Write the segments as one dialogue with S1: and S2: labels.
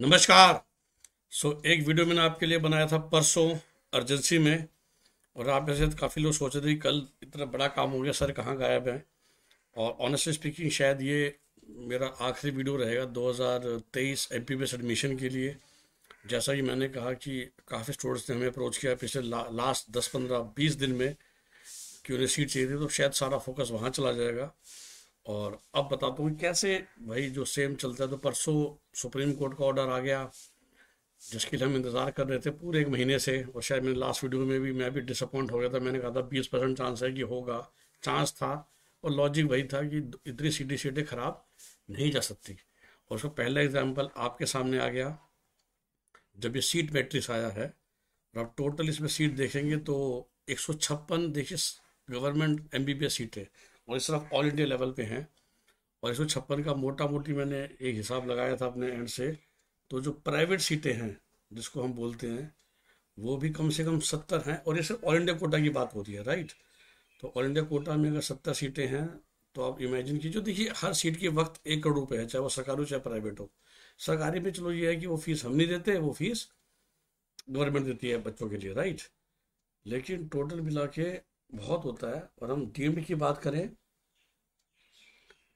S1: नमस्कार सो so, एक video मैंने आपके लिए बनाया था परसों अर्जेंसी में और आप जैसे तो काफ़ी लोग सोच रहे थे कल इतना बड़ा काम हो गया सर कहाँ गायब हैं और ऑनेस्टली स्पीकिंग शायद ये मेरा आखिरी वीडियो रहेगा 2023 एमपी एडमिशन के लिए जैसा कि मैंने कहा कि काफ़ी स्टूडेंट्स ने हमें अप्रोच किया पिछले ला, लास्ट दस पंद्रह बीस दिन में कि उन्हें सीट चाहिए थी तो शायद सारा फोकस वहाँ चला जाएगा और अब बताता हूँ कैसे भाई जो सेम चलता है तो परसों सुप्रीम कोर्ट का ऑर्डर आ गया जिसके लिए हम इंतज़ार कर रहे थे पूरे एक महीने से और शायद मैंने लास्ट वीडियो में भी मैं भी डिसअपॉइंट हो गया था मैंने कहा था बीस परसेंट चांस है कि होगा चांस था और लॉजिक वही था कि इतनी सीटी सीटें खराब नहीं जा सकती और उसका पहला एग्जाम्पल आपके सामने आ गया जब ये सीट मैट्रिक्स आया है और आप टोटल इसमें सीट देखेंगे तो एक देखिए गवर्नमेंट एम सीटें और इस तरफ ऑल इंडिया लेवल पे हैं और एक छप्पन का मोटा मोटी मैंने एक हिसाब लगाया था अपने एंड से तो जो प्राइवेट सीटें हैं जिसको हम बोलते हैं वो भी कम से कम सत्तर हैं और ये सिर्फ ऑल इंडिया कोटा की बात होती है राइट तो ऑल इंडिया कोटा में अगर सत्तर सीटें हैं तो आप इमेजिन कीजिए देखिए हर सीट के वक्त एक करोड़ रुपये है चाहे वो सरकारी हो चाहे प्राइवेट हो सरकारी में चलो ये है कि वो फीस हम नहीं देते वो फीस गवर्नमेंट देती है बच्चों के लिए राइट लेकिन टोटल मिला के बहुत होता है और हम डीएमडी की बात करें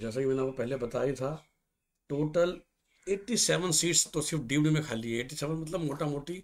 S1: जैसा कि मैंने आपको पहले बताया था टोटल 87 सीट्स तो सिर्फ डीबी में खाली है 87 मतलब मोटा मोटी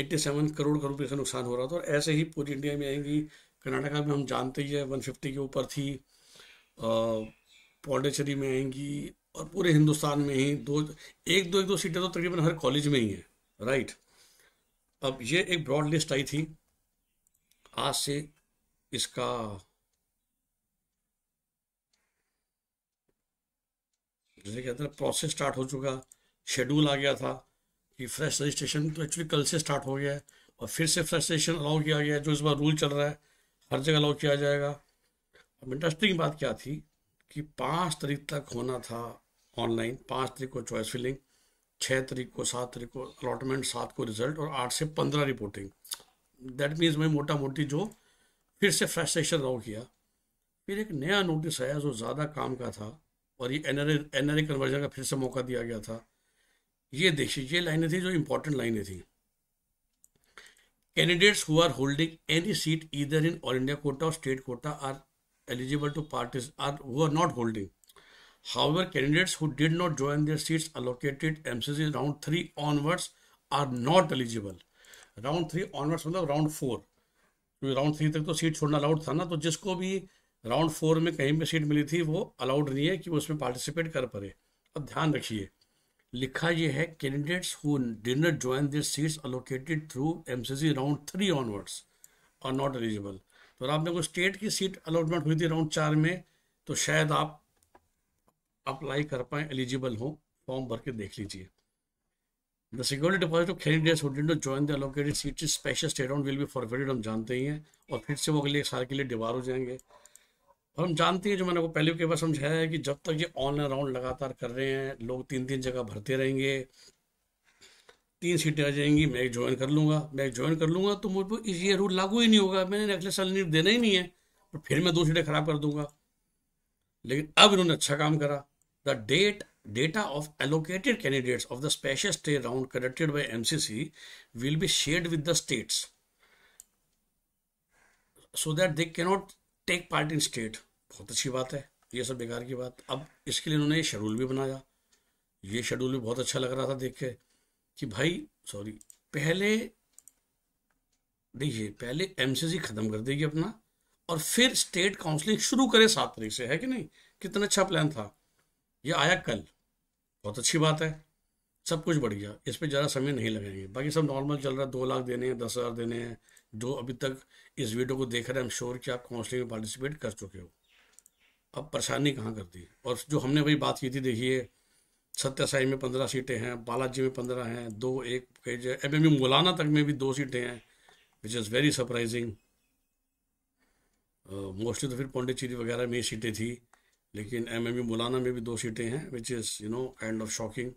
S1: 87 करोड़ का रुपये का नुकसान हो रहा था और ऐसे ही पूरी इंडिया में आएंगी कर्नाटका में हम जानते ही है 150 के ऊपर थी पौडेचेरी में आएंगी और पूरे हिंदुस्तान में ही दो एक दो एक दो सीटें तो तकरीबन हर कॉलेज में ही हैं राइट अब ये एक ब्रॉड लिस्ट आई थी आज से इसका कहते हैं प्रोसेस स्टार्ट हो चुका शेड्यूल आ गया था कि फ्रेश रजिस्ट्रेशन तो एक्चुअली कल से स्टार्ट हो गया है और फिर से फ्रेश रजिस्ट्रेशन अलाउ किया गया है जो इस बार रूल चल रहा है हर जगह अलाउ किया जाएगा अब इंटरेस्टिंग बात क्या थी कि पाँच तारीख तक होना था ऑनलाइन पाँच तारीख को चॉइस फिलिंग छः तारीख को सात तारीख को अलॉटमेंट सात को रिजल्ट और आठ से पंद्रह रिपोर्टिंग दैट मीन्स मैं मोटा मोटी जो फिर से फ्रेश रजिस्ट्रेशन अलाउ किया फिर एक नया नोटिस आया जो ज़्यादा काम का था और ये एन आर कन्वर्जन का फिर से मौका दिया गया था ये देखिए ये लाइनें थी जो इंपॉर्टेंट लाइनें थी candidates who are holding any seat इधर इन ऑल इंडिया कोटा और state quota are eligible to parties are who are not holding however candidates who did not join their seats allocated M C round three onwards are not eligible round three onwards मतलब round four क्योंकि round three तक तो seat छोड़ना allowed था ना तो जिसको भी राउंड फोर में कहीं भी सीट मिली थी वो अलाउड नहीं है कि वो उसमें पार्टिसिपेट कर पाए अब ध्यान रखिए लिखा ये है candidates who did not join this seats allocated through M round three onwards और नॉट एलिजिबल तो अगर आपने को स्टेट की सीट अलॉटमेंट हुई थी राउंड चार में तो शायद आप अप्लाई कर पाए एलिजिबल हो फॉर्म भर के देख लीजिए the security deposit of candidates who did not join the allocated seat special state round will be forwarded हम जानते ही हैं और फिर से वो अगले साल के लिए डिवार हो जाएंगे और हम जानते हैं जो मैंने वो पहले के बाद समझाया है कि जब तक ये ऑन एंड राउंड लगातार कर रहे हैं लोग तीन तीन जगह भरते रहेंगे तीन सीटें आ जाएंगी मैं एक ज्वाइन कर लूंगा मैं एक ज्वाइन कर लूंगा तो मुझे पर ये रूल लागू ही नहीं होगा मैंने अगले साल नीट देना ही नहीं है पर तो फिर मैं दो सीटें खराब कर दूंगा लेकिन अब इन्होंने अच्छा काम करा the date data of allocated of of the special state round state by M C C will be share with the states so that they cannot take part in state बहुत अच्छी बात है ये सब बेकार की बात अब इसके लिए उन्होंने शेड्यूल भी बनाया ये शेड्यूल भी बहुत अच्छा लग रहा था देख के कि भाई सॉरी पहले देखिए पहले एम खत्म कर देगी अपना और फिर स्टेट काउंसलिंग शुरू करे सात तारीख से है कि नहीं कितना अच्छा प्लान था ये आया कल बहुत अच्छी बात है सब कुछ बढ़ गया इस पर ज़्यादा समय नहीं लगेंगे बाकी सब नॉर्मल चल रहा है दो लाख देने हैं दस हज़ार देने हैं जो अभी तक इस वीडियो को देख रहे हैं हम श्योर कि आप काउंसलिंग में पार्टिसिपेट कर चुके हो अब परेशानी कहाँ करती दी और जो हमने वही बात की थी देखिए सत्यासाई में पंद्रह सीटें हैं बालाजी में पंद्रह हैं दो एक कई जगह एम एम मौलाना तक में भी दो सीटें हैं which is very surprising mostly तो फिर पौंडेचेरी वगैरह में ही सीटें थी लेकिन एम एम मौलाना में भी दो सीटें हैं which is you know kind of shocking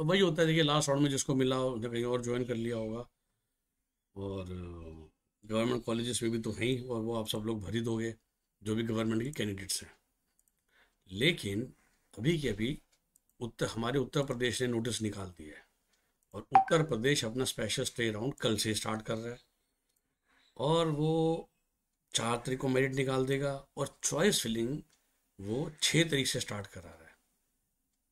S1: तो वही होता है देखिए लास्ट राउंड में जिसको मिला हो कहीं और ज्वाइन कर लिया होगा और गवर्नमेंट कॉलेजेस में भी तो हैं ही और वो आप सब लोग भरी दोगे जो भी गवर्नमेंट के कैंडिडेट्स हैं लेकिन अभी के अभी उत्तर हमारे उत्तर प्रदेश ने नोटिस निकाल दिया है और उत्तर प्रदेश अपना स्पेशल स्टे राउंड कल से स्टार्ट कर रहा है और वो चार तारीख को मेरिट निकाल देगा और चॉइस फिलिंग वो छः तारीख से स्टार्ट करा रहा है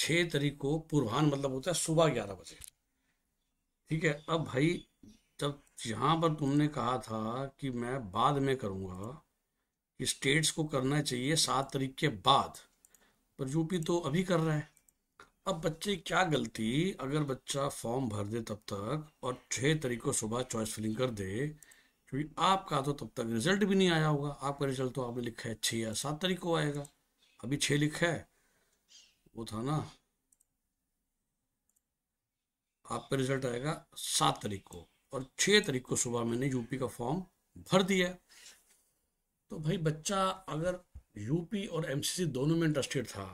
S1: छः तारीख को पूर्वान मतलब होता है सुबह ग्यारह बजे ठीक है अब भाई जब यहाँ पर तुमने कहा था कि मैं बाद में करूँगा कि स्टेट्स को करना चाहिए सात तारीख के बाद पर यूपी तो अभी कर रहा है अब बच्चे क्या गलती अगर बच्चा फॉर्म भर दे तब तक और छः तारीख को सुबह चॉइस फिलिंग कर दे क्योंकि आपका तो तब तक रिजल्ट भी नहीं आया होगा आपका रिजल्ट तो आपने लिखा है छः या सात तारीख को आएगा अभी छः लिखा है वो था ना आपका रिजल्ट आएगा सात तारीख को और छह तारीख को सुबह मैंने यूपी का फॉर्म भर दिया तो भाई बच्चा अगर यूपी और एमसीसी दोनों में इंटरेस्टेड था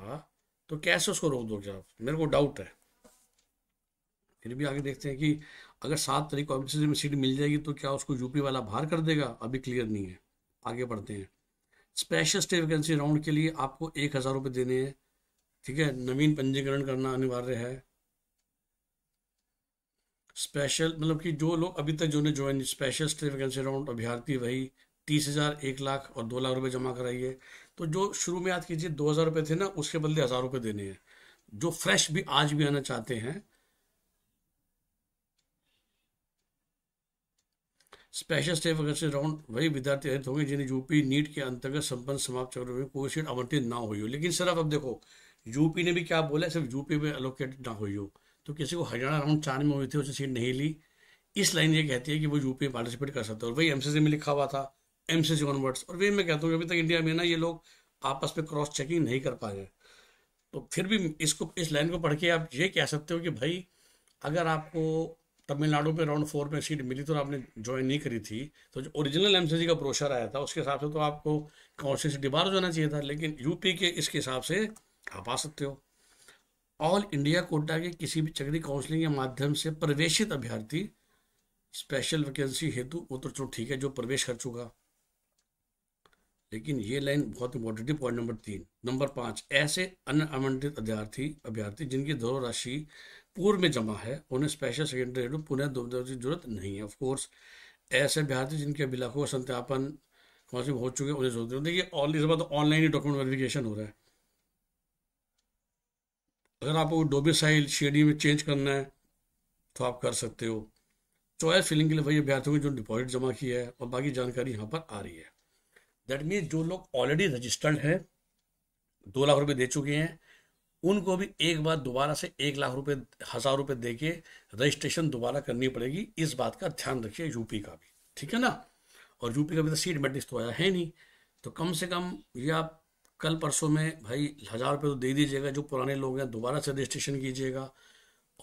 S1: तो कैसे उसको रोक दोगे आप मेरे को डाउट है फिर भी आगे देखते हैं कि अगर सात तारीख को एमसीसी में सीट मिल जाएगी तो क्या उसको यूपी वाला बाहर कर देगा अभी क्लियर नहीं है आगे बढ़ते हैं स्पेशल स्टे वैकेंसी राउंड के लिए आपको एक हज़ार रुपये देने हैं ठीक है नवीन पंजीकरण करना अनिवार्य है स्पेशल मतलब कि जो लोग अभी तक जिन्होंने join special state vacancy round अभ्यर्थी वही तीस हज़ार एक लाख और दो लाख रुपए जमा कराइए तो जो शुरू में याद कीजिए दो हज़ार रुपये थे ना उसके बदले हज़ार रुपये देने हैं जो फ्रेश भी आज भी आना चाहते हैं स्पेशल स्टे वैकेंसी राउंड वही विद्यार्थी रहित होंगे जिन्हें यूपी नीट के अंतर्गत संपन्न समाप्त चक्र में कोविशील्ड आवंटित ना हुई हो लेकिन सर आप अब देखो यूपी ने भी क्या बोला सिर्फ यूपी में अलोकेट ना हुई हो तो किसी को हरियाणा राउंड चार में हुई थी उसने सीट नहीं ली इस लाइन ये कहती है कि वो यूपी में पार्टिसिपेट कर सकते और वही एम में लिखा हुआ था एम सी सी ऑनवर्ड्स और वही मैं कहता हूँ अभी तक इंडिया में ना ये लोग आपस में क्रॉस चेकिंग नहीं कर पा रहे तो फिर भी इसको इस लाइन को पढ़ के आप ये कह सकते हो कि भाई अगर आपको तमिलनाडु में राउंड फोर में सीट मिली तो आपने ज्वाइन नहीं करी थी तो जो ओरिजिनल एम का ब्रोशर आया था उसके हिसाब से तो आपको काउंसिल से डिबार जाना चाहिए था लेकिन यूपी के इसके हिसाब से आप आ सकते हो ऑल इंडिया कोटा के किसी भी चक्री काउंसलिंग के माध्यम से प्रवेशित अभ्यर्थी स्पेशल वैकेंसी हेतु वो तो चलो ठीक है जो प्रवेश कर चुका लेकिन ये लाइन बहुत इंपॉर्टेंट है पॉइंट नंबर तीन नंबर पाँच ऐसे अन्य आमंत्रित अभ्यर्थी अभ्यर्थी जिनकी धरो राशि पूर्व में जमा है उन्हें स्पेशल सेकेंडरी हेतु पुनः दो की जरूरत नहीं है ऑफकोर्स ऐसे अभ्यर्थी जिनके अभिलाखों का संत्यापन से हो चुके हैं उन्हें जरूरत देखिए ऑल इस बात तो ऑनलाइन ही डॉक्यूमेंट वेरिफिकेशन हो रहा है अगर आपको डोबेसाइल शेडी में चेंज करना है तो आप कर सकते हो चॉइस तो फिलिंग के लिए वही अभ्यर्थियों जो डिपॉजिट जमा किया है और बाकी जानकारी यहाँ पर आ रही है दैट मीन्स जो लोग ऑलरेडी रजिस्टर्ड हैं दो लाख रुपये दे चुके हैं उनको भी एक बार दोबारा से एक लाख रुपए हज़ार रुपये दे के रजिस्ट्रेशन दोबारा करनी पड़ेगी इस बात का ध्यान रखिए यूपी का भी ठीक है ना और यूपी का भी तो सीट मेडिस्ट तो आया है नहीं तो कम से कम ये आप कल परसों में भाई हज़ार रुपये तो दे दीजिएगा जो पुराने लोग हैं दोबारा से रजिस्ट्रेशन कीजिएगा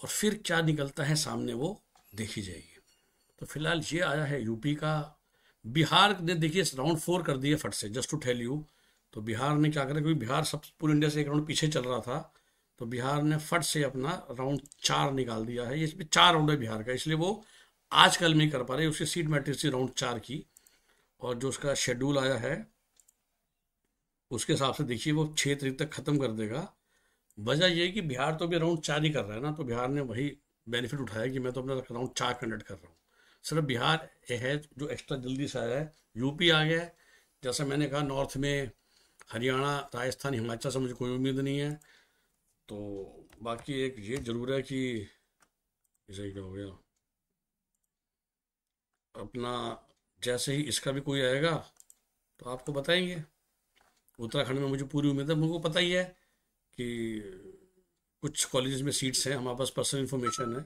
S1: और फिर क्या निकलता है सामने वो देखी जाएगी तो फिलहाल ये आया है यूपी का बिहार ने देखिए राउंड फोर कर दिए फट से जस्ट टू टेल यू तो बिहार ने क्या करा क्योंकि बिहार सब पूरे इंडिया से एक राउंड पीछे चल रहा था तो बिहार ने फट से अपना राउंड चार निकाल दिया है इसमें चार राउंड है बिहार का इसलिए वो आजकल नहीं कर पा रहे उसकी सीट मैट्रिक्स राउंड चार की और जो उसका शेड्यूल आया है उसके हिसाब से देखिए वो छः तारीख तक ख़त्म कर देगा वजह यह कि बिहार तो भी अराउंड चार ही कर रहा है ना तो बिहार ने वही बेनिफिट उठाया कि मैं तो अपना अराउंड चार कंडक्ट कर रहा हूँ सिर्फ बिहार है जो एक्स्ट्रा जल्दी से आया है यूपी आ गया है जैसा मैंने कहा नॉर्थ में हरियाणा राजस्थान हिमाचल से मुझे कोई उम्मीद नहीं है तो बाकी एक ये जरूर है कि इसे क्या हो गया अपना जैसे ही इसका भी कोई आएगा तो आपको बताएंगे उत्तराखंड में मुझे पूरी उम्मीद है मुझे पता ही है कि कुछ कॉलेज में सीट्स हैं हमारे पास पर्सनल इन्फॉर्मेशन है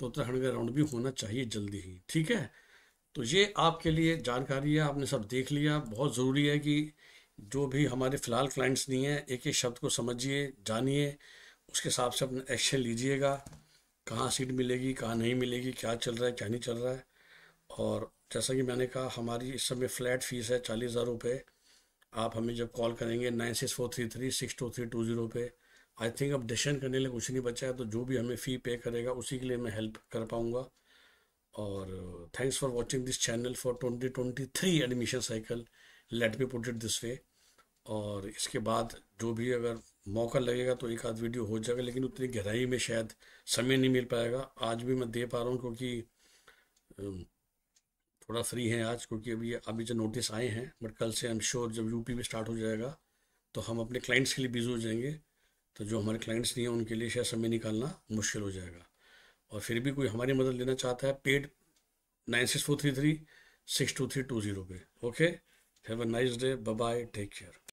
S1: तो उत्तराखंड का राउंड भी होना चाहिए जल्दी ही ठीक है तो ये आपके लिए जानकारी है आपने सब देख लिया बहुत ज़रूरी है कि जो भी हमारे फ़िलहाल क्लाइंट्स नहीं हैं एक एक शब्द को समझिए जानिए उसके हिसाब से अपना एक्शन लीजिएगा कहाँ सीट मिलेगी कहाँ नहीं मिलेगी क्या चल रहा है क्या नहीं चल रहा है और जैसा कि मैंने कहा हमारी इस समय फ़्लैट फीस है चालीस हज़ार रुपये आप हमें जब कॉल करेंगे nine six four three three six two three two zero पे आई थिंक अब डिसीशन करने लगे कुछ नहीं बचा है तो जो भी हमें फ़ी पे करेगा उसी के लिए मैं हेल्प कर पाऊँगा और thanks for watching this channel for twenty twenty three admission cycle let me put it this way और इसके बाद जो भी अगर मौका लगेगा तो एक आध वीडियो हो जाएगा लेकिन उतनी गहराई में शायद समय नहीं मिल पाएगा आज भी मैं दे पा रहा हूँ क्योंकि थोड़ा फ्री हैं आज क्योंकि अभी अभी जो नोटिस आए हैं बट कल से आई एम श्योर जब यूपी भी स्टार्ट हो जाएगा तो हम अपने क्लाइंट्स के लिए बिजी हो जाएंगे तो जो हमारे क्लाइंट्स नहीं हैं उनके लिए शायद समय निकालना मुश्किल हो जाएगा और फिर भी कोई हमारी मदद लेना चाहता है paid nine six four three three six two three two zero पे okay have a nice day bye take care